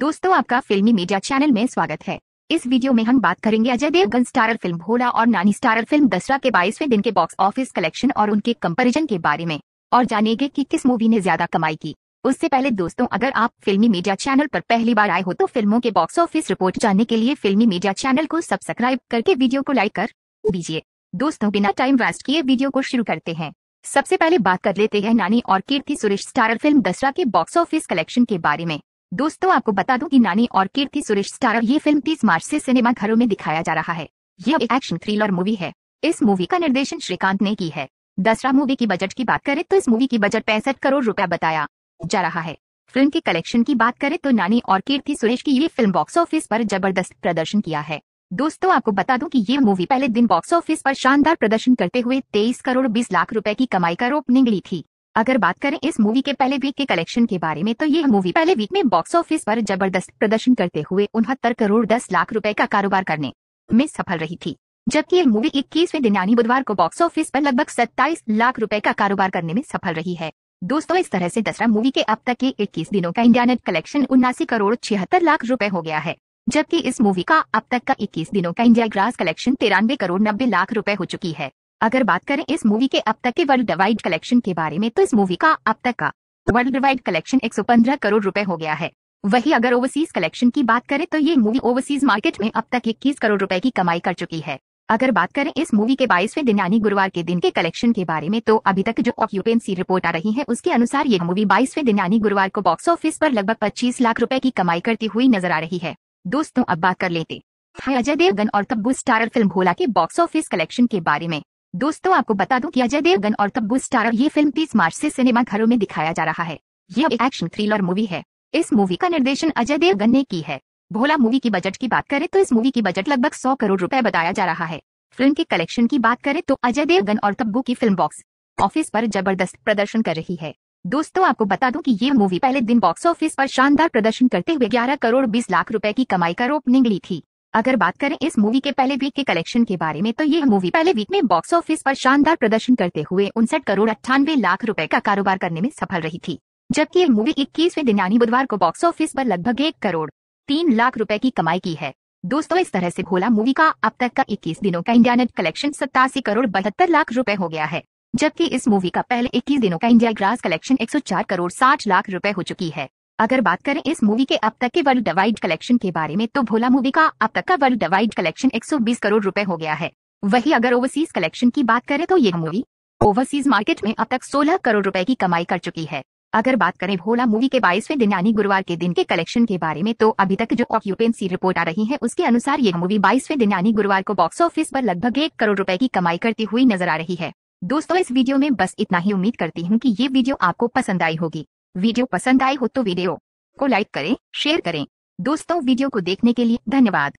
दोस्तों आपका फिल्मी मीडिया चैनल में स्वागत है इस वीडियो में हम बात करेंगे अजय देवगन स्टारर फिल्म भोला और नानी स्टारर फिल्म दसरा के बाईसवें दिन के बॉक्स ऑफिस कलेक्शन और उनके कंपैरिजन के बारे में और जानेंगे कि किस मूवी ने ज्यादा कमाई की उससे पहले दोस्तों अगर आप फिल्मी मीडिया चैनल पर पहली बार आए हो तो फिल्मों के बॉक्स ऑफिस रिपोर्ट जानने के लिए फिल्मी मीडिया चैनल को सब्सक्राइब करके वीडियो को लाइक कर दीजिए दोस्तों बिना टाइम वेस्ट किए वीडियो को शुरू करते हैं सबसे पहले बात कर लेते हैं नानी और कीर्ति सुरेश स्टारर फिल्म दसरा के बॉक्स ऑफिस कलेक्शन के बारे में दोस्तों आपको बता दूं कि नानी और कीर्ति सुरेश स्टारर ये फिल्म 30 मार्च से सिनेमा घरों में दिखाया जा रहा है यह एक एक्शन थ्रिलर मूवी है इस मूवी का निर्देशन श्रीकांत ने की है दसरा मूवी की बजट की बात करें तो इस मूवी की बजट पैंसठ करोड़ रुपया बताया जा रहा है फिल्म के कलेक्शन की बात करें तो नानी और कीर्ति सुरेश की ये फिल्म बॉक्स ऑफिस पर जबरदस्त प्रदर्शन किया है दोस्तों आपको बता दूं कि ये मूवी पहले दिन बॉक्स ऑफिस पर शानदार प्रदर्शन करते हुए 23 करोड़ 20 लाख रुपए की कमाई का रोप निगली थी अगर बात करें इस मूवी के पहले वीक के कलेक्शन के बारे में तो यह मूवी पहले वीक में बॉक्स ऑफिस पर जबरदस्त प्रदर्शन करते हुए उनहत्तर करोड़ दस लाख रुपए का कारोबार करने में सफल रही थी जबकि यह मूवी इक्कीसवें दिन यानी बुधवार को बॉक्स ऑफिस पर लगभग सत्ताईस लाख रुपए का कारोबार करने में सफल रही है दोस्तों इस तरह से दसरा मूवी के अब तक के इक्कीस दिनों का इंडिया नेट कलेक्शन उन्नासी करोड़ छिहत्तर लाख रुपए हो गया है जबकि इस मूवी का अब तक का इक्कीस दिनों का इंडिया ग्रास कलेक्शन तिरानवे करोड़ नब्बे लाख रुपए हो चुकी है अगर बात करें इस मूवी के अब तक के वर्ल्ड वाइड कलेक्शन के बारे में तो इस मूवी का अब तक का वर्ल्ड वाइड कलेक्शन 115 करोड़ रुपए हो गया है वही अगर ओवरसीज कलेक्शन की बात करें तो ये मूवी ओवरसीज मार्केट में अब तक इक्कीस करोड़ रुपए की कमाई कर चुकी है अगर बात करें इस मूवी के बाईसवें दिन यानी गुरुवार के दिन के कलेक्शन के बारे में तो अभी तक जो ऑक्यूपेंसी रिपोर्ट आ रही है उसके अनुसार ये मूवी बाईसवें दिन यानी गुरुवार को बॉक्स ऑफिस पर लगभग 25 लाख रुपए की कमाई करती हुई नजर आ रही है दोस्तों अब बात कर लेते हैं हाँ, अजय देवगन और तब्बू स्टारर फिल्म भोला के बॉक्स ऑफिस कलेक्शन के बारे में दोस्तों आपको बता दूं कि अजय देवगन और तब्बू स्टारर ये फिल्म 30 मार्च से सिनेमा घरों में दिखाया जा रहा है यह एक एक्शन थ्रिलर मूवी है इस मूवी का निर्देशन अजय देवगन ने की है भोला मूवी की बजट की बात करें तो इस मूवी की बजट लगभग सौ करोड़ रूपए बताया जा रहा है फिल्म के कलेक्शन की बात करें तो अजय देवगन और तब्बू की फिल्म बॉक्स ऑफिस पर जबरदस्त प्रदर्शन कर रही है दोस्तों आपको बता दूं कि ये मूवी पहले दिन बॉक्स ऑफिस पर शानदार प्रदर्शन करते हुए 11 करोड़ 20 लाख रुपए की कमाई का रोप निगली थी अगर बात करें इस मूवी के पहले वीक के कलेक्शन के बारे में तो यह मूवी पहले वीक में बॉक्स ऑफिस पर शानदार प्रदर्शन करते हुए उनसठ करोड़ अट्ठानवे लाख रुपए का कारोबार करने में सफल रही थी जबकि यह मूवी इक्कीसवें दिन यानी बुधवार को बॉक्स ऑफिस पर लगभग एक करोड़ तीन लाख रुपए की कमाई की है दोस्तों इस तरह से भोला मूवी का अब तक का 21 दिनों का इंडिया नेट कलेक्शन सत्तासी करोड़ बहत्तर लाख रुपए हो गया है जबकि इस मूवी का पहले 21 दिनों का India gross collection 104 crore 60 lakh रुपए हो चुकी है अगर बात करें इस मूवी के अब तक के वर्ल्ड डिवाइड कलेक्शन के बारे में तो भोला मूवी का अब तक का वर्ल्ड डिवाइड कलेक्शन 120 करोड़ रुपए हो गया है वही अगर ओवरसीज कलेक्शन की बात करें तो यह मूवी ओवरसीज मार्केट में अब तक 16 करोड़ रुपए की कमाई कर चुकी है अगर बात करें भोला मूवी के बाईसवें दिन यानी गुरुवार के दिन के कलेक्शन के बारे में तो अभी तक जो ऑक्यूपेंसी रिपोर्ट आ रही है उसके अनुसार यह मूवी बाईसवें दिन यानी गुरुवार को बॉक्स ऑफिस पर लगभग एक करोड़ रुपए की कमाई करती हुई नजर आ रही है दोस्तों इस वीडियो में बस इतना ही उम्मीद करती हूँ कि ये वीडियो आपको पसंद आई होगी वीडियो पसंद आई हो तो वीडियो को लाइक करें शेयर करें दोस्तों वीडियो को देखने के लिए धन्यवाद